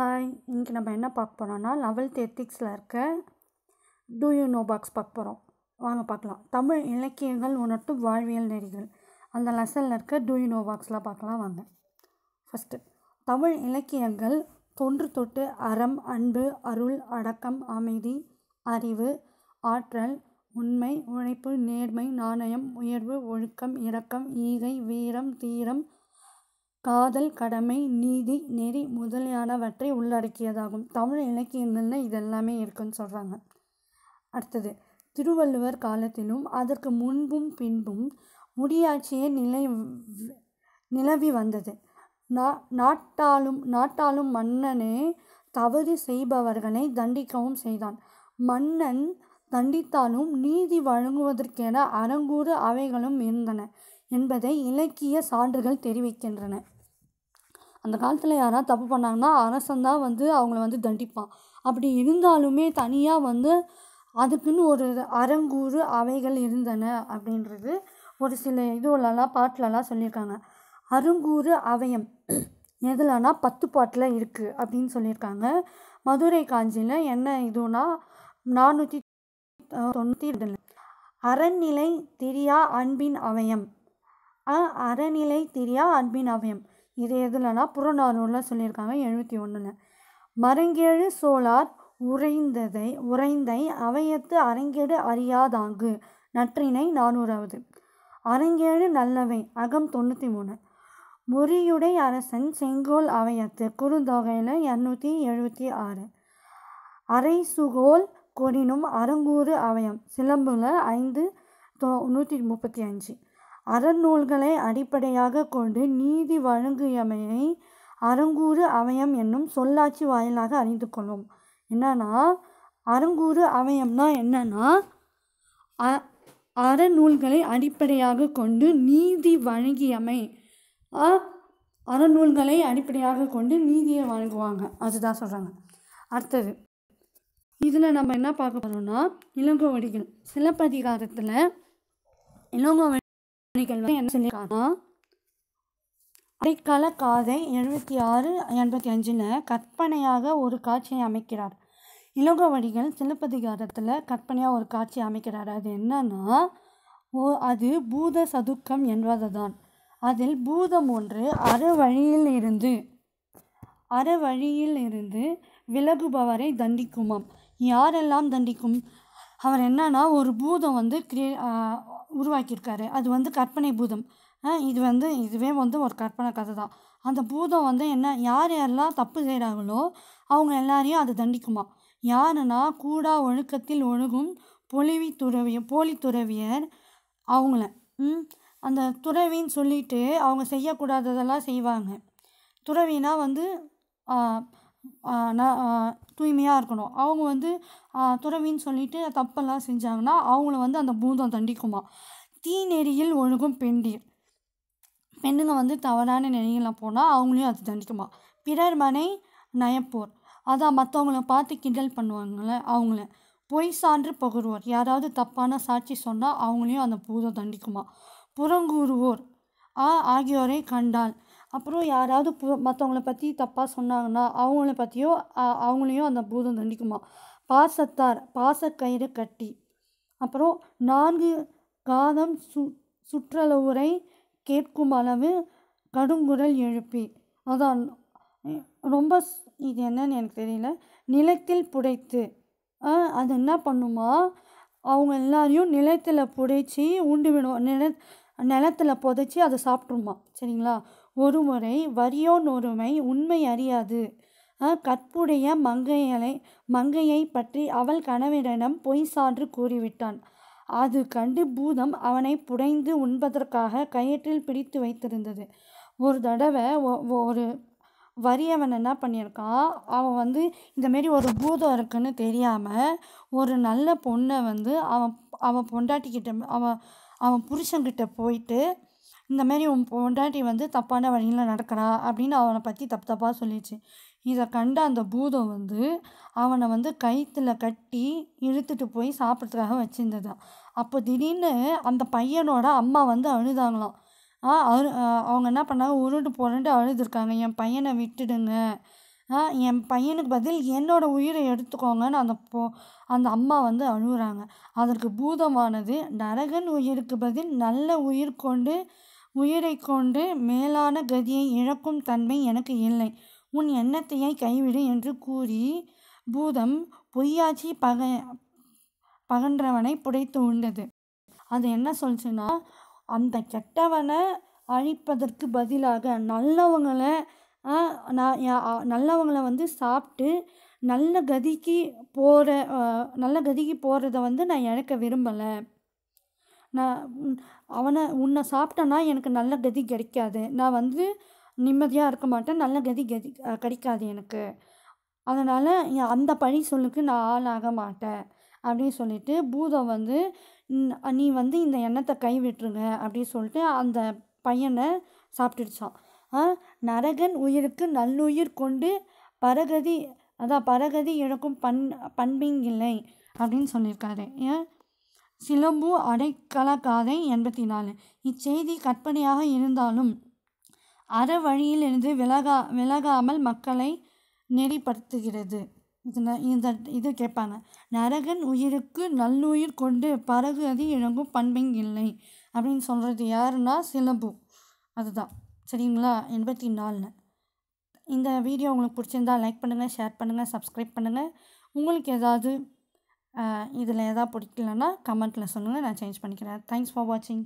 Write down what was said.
hi இன்றைக்கி நம்ம என்ன பார்க்க போகிறோம்னா லெவல்த் எத்திக்ஸில் இருக்க டூ யூ நோ பாக்ஸ் பார்க்க போகிறோம் வாங்க பார்க்கலாம் தமிழ் இலக்கியங்கள் உணர்த்தும் வாழ்வியல் நெறிகள் அந்த லெசனில் இருக்க டூ யூ நோ பாக்ஸ்லாம் பார்க்கலாம் வாங்க ஃபஸ்ட்டு தமிழ் இலக்கியங்கள் தொன்று தொட்டு அறம் அன்பு அருள் அடக்கம் அமைதி அறிவு ஆற்றல் உண்மை உழைப்பு நேர்மை நாணயம் உயர்வு ஒழுக்கம் இரக்கம் ஈகை வீரம் தீரம் காதல் கடமை நீதி நெறி முதலியானவற்றை உள்ளடக்கியதாகும் தமிழ் இலக்கியங்கள்ல இதெல்லாமே இருக்குன்னு சொல்கிறாங்க அடுத்தது திருவள்ளுவர் காலத்திலும் அதற்கு முன்பும் பின்பும் முடியாட்சியே நிலை நிலவி வந்தது நா நாட்டாலும் நாட்டாலும் மன்னனே தவறு செய்பவர்களை தண்டிக்கவும் செய்தான் மன்னன் தண்டித்தாலும் நீதி வழங்குவதற்கென அரங்கூறு அவைகளும் இருந்தன என்பதை இலக்கிய சான்றுகள் தெரிவிக்கின்றன அந்த காலத்தில் யாராவது தப்பு பண்ணாங்கன்னா அரசன் தான் வந்து அவங்கள வந்து தண்டிப்பான் அப்படி இருந்தாலுமே தனியாக வந்து அதுக்குன்னு ஒரு அறங்கூறு அவைகள் இருந்தன அப்படின்றது ஒரு சில இதுலலாம் பாட்டிலலாம் சொல்லியிருக்காங்க அருங்கூறு அவயம் எதுலனா பத்து பாட்டில் இருக்குது அப்படின்னு சொல்லியிருக்காங்க மதுரை காஞ்சியில் என்ன இதுனா நானூற்றி தொண்ணூற்றி ரெண்டில் அறநிலை தெரியா அன்பின் அவயம் அறநிலை தெரியா அன்பின் அவயம் இது எதுலனா புறநானூரில் சொல்லியிருக்காங்க எழுபத்தி ஒன்றில் மருங்கேழு சோழார் உறைந்ததை உறைந்தை அவையத்து அரங்கேடு அறியாதாங்கு நற்றினை நானூறாவது அரங்கேழு நல்லவை அகம் தொண்ணூற்றி மூணு முறியுடை அரசன் செங்கோல் அவையத்து குறுந்தொகையில் இரநூத்தி எழுபத்தி ஆறு அரை சுகோல் கொடினும் அரங்கூறு அவயம் சிலம்புல ஐந்து தொ நூற்றி முப்பத்தி அஞ்சு அறநூல்களை அடிப்படையாக கொண்டு நீதி வழங்கியமையை அறங்கூறு அவயம் என்னும் சொல்லாட்சி வாயிலாக அறிந்து கொள்ளும் என்னன்னா அறங்கூறு அவயம்னா என்னன்னா அறநூல்களை அடிப்படையாக கொண்டு நீதி வழங்கியமை அறநூல்களை அடிப்படையாக கொண்டு நீதியை வழங்குவாங்க அதுதான் சொல்கிறாங்க அடுத்தது இதில் நம்ம என்ன பார்க்க போகிறோம்னா இளங்கோவடிகள் சிலப்பதிகாரத்தில் இளங்கோவடி சுவாமிகள் வந்து என்ன சொல்லியிருக்காங்க அடைக்கால காதை எழுபத்தி ஆறு எண்பத்தி அஞ்சில் கற்பனையாக ஒரு காட்சியை அமைக்கிறார் வழிகள் சிலப்பதிகாரத்தில் கற்பனையாக ஒரு காட்சி அமைக்கிறார் அது என்னன்னா ஓ அது பூத சதுக்கம் என்பது தான் அதில் பூதம் ஒன்று அற வழியில் இருந்து அற வழியில் இருந்து விலகுபவரை தண்டிக்குமாம் யாரெல்லாம் தண்டிக்கும் அவர் என்னன்னா ஒரு பூதம் வந்து கிரியே உருவாக்கியிருக்காரு அது வந்து கற்பனை பூதம் இது வந்து இதுவே வந்து ஒரு கற்பனை கதை தான் அந்த பூதம் வந்து என்ன யார் யாரெல்லாம் தப்பு செய்கிறாங்களோ அவங்க எல்லாரையும் அதை தண்டிக்குமா யாருன்னா கூடா ஒழுக்கத்தில் ஒழுகும் பொலிவி துறவிய போலி துறவியர் அவங்கள அந்த துறவின்னு சொல்லிட்டு அவங்க செய்யக்கூடாததெல்லாம் செய்வாங்க துறவினா வந்து தூய்மையாக இருக்கணும் அவங்க வந்து துறவின்னு சொல்லிட்டு தப்பெல்லாம் செஞ்சாங்கன்னா அவங்கள வந்து அந்த பூதம் தண்டிக்குமா தீநெறியில் ஒழுகும் பெண்டீர் பெண்ணுங்க வந்து தவறான நெறியெல்லாம் போனால் அவங்களையும் அது தண்டிக்குமா பிறர் மனை நயப்போர் அதான் மற்றவங்கள பார்த்து கிண்டல் பண்ணுவாங்கள்ல அவங்கள பொய் சான்று பகிர்வோர் யாராவது தப்பான சாட்சி சொன்னால் அவங்களையும் அந்த பூதம் தண்டிக்குமா புறங்கூறுவோர் ஆகியோரை கண்டால் அப்புறம் யாராவது மற்றவங்கள பற்றி தப்பாக சொன்னாங்கன்னா அவங்கள பற்றியோ அவங்களையும் அந்த பூதம் தண்டிக்குமா பாசத்தார் பாசக்கயிறு கட்டி அப்புறம் நான்கு காதம் சு சுற்றளவுரை கேட்கும் அளவு கடுங்குரல் எழுப்பி அதான் ரொம்ப இது என்னன்னு எனக்கு தெரியல நிலத்தில் புடைத்து அது என்ன பண்ணுமா அவங்க எல்லாரையும் நிலத்தில் புடைச்சி உண்டு விடும் நில நிலத்தில் புதைச்சி அதை சாப்பிட்ருமா சரிங்களா ஒரு முறை வரியோன் ஒருமை உண்மை அறியாது கற்புடைய மங்கையலை மங்கையை பற்றி அவள் கணவனிடம் பொய் சான்று கூறிவிட்டான் அது கண்டு பூதம் அவனை புடைந்து உண்பதற்காக கயிற்றில் பிடித்து வைத்திருந்தது ஒரு தடவை ஒரு வரியவன் என்ன பண்ணியிருக்கான் அவன் வந்து இந்தமாரி ஒரு பூதம் இருக்குன்னு தெரியாமல் ஒரு நல்ல பொண்ணை வந்து அவன் அவன் பொண்டாட்டிக்கிட்ட அவன் அவன் புருஷன்கிட்ட போயிட்டு இந்த மாரி உன் பொண்டாட்டி வந்து தப்பான வழியில் நடக்கிறா அப்படின்னு அவனை பற்றி தப்பு தப்பாக சொல்லிடுச்சு இதை கண்ட அந்த பூதம் வந்து அவனை வந்து கயிற்றுல கட்டி இழுத்துட்டு போய் சாப்பிட்றதுக்காக வச்சுருந்ததான் அப்போ திடீர்னு அந்த பையனோட அம்மா வந்து அழுதாங்களாம் அழு அவங்க என்ன பண்ணாங்க உருண்டு புரண்டு அழுதுருக்காங்க என் பையனை விட்டுடுங்க என் பையனுக்கு பதில் என்னோடய உயிரை எடுத்துக்கோங்கன்னு அந்த பொ அந்த அம்மா வந்து அழுகுறாங்க அதற்கு பூதமானது நரகன் உயிருக்கு பதில் நல்ல உயிர் கொண்டு உயிரை கொண்டு மேலான கதியை இழக்கும் தன்மை எனக்கு இல்லை உன் எண்ணத்தையை கைவிடு என்று கூறி பூதம் பொய்யாச்சி பக பகன்றவனை புடைத்து உண்டது அது என்ன சொல்லுச்சுன்னா அந்த கெட்டவனை அழிப்பதற்கு பதிலாக நல்லவங்களை நான் நல்லவங்களை வந்து சாப்பிட்டு நல்ல கதிக்கு போகிற நல்ல கதிக்கு போகிறத வந்து நான் இழக்க விரும்பலை நான் அவனை உன்னை சாப்பிட்டேன்னா எனக்கு நல்ல கதி கிடைக்காது நான் வந்து நிம்மதியாக இருக்க மாட்டேன் நல்ல கதி கதி கிடைக்காது எனக்கு அதனால் அந்த பழி சொல்லுக்கு நான் ஆளாக மாட்டேன் அப்படின்னு சொல்லிட்டு பூதம் வந்து நீ வந்து இந்த எண்ணத்தை கைவிட்டுருங்க அப்படின்னு சொல்லிட்டு அந்த பையனை சாப்பிட்டுடுச்சான் நரகன் உயிருக்கு நல்லுயிர் கொண்டு பரகதி அதான் பரகதி இழக்கும் பண் பண்பிங்கில்லை அப்படின்னு சொல்லியிருக்காரு ஏன் சிலம்பு அடைக்கலக்காதை எண்பத்தி நாலு இச்செய்தி கற்பனையாக இருந்தாலும் அற வழியிலிருந்து விலகா விலகாமல் மக்களை நெறிப்படுத்துகிறது இந்த இது கேட்பாங்க நரகன் உயிருக்கு நல்லுயிர் கொண்டு பரகுதி இழங்கும் பண்பிங் இல்லை அப்படின்னு சொல்கிறது யாருன்னா சிலம்பு அதுதான் சரிங்களா எண்பத்தி நாலுன்னு இந்த வீடியோ உங்களுக்கு பிடிச்சிருந்தா லைக் பண்ணுங்கள் ஷேர் பண்ணுங்கள் சப்ஸ்கிரைப் பண்ணுங்கள் உங்களுக்கு ஏதாவது இதில் எதாவது பிடிக்கலன்னா கமெண்ட்டில் சொல்லுங்கள் நான் சேஞ்ச் பண்ணிக்கிறேன் தேங்க்ஸ் ஃபார் வாட்சிங்